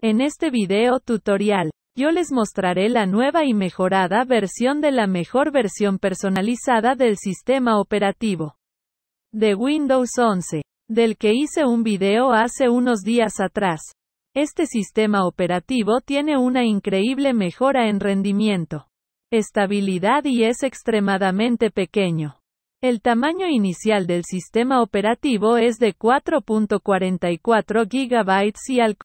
En este video tutorial, yo les mostraré la nueva y mejorada versión de la mejor versión personalizada del sistema operativo de Windows 11, del que hice un video hace unos días atrás. Este sistema operativo tiene una increíble mejora en rendimiento, estabilidad y es extremadamente pequeño. El tamaño inicial del sistema operativo es de 4.44 GB y al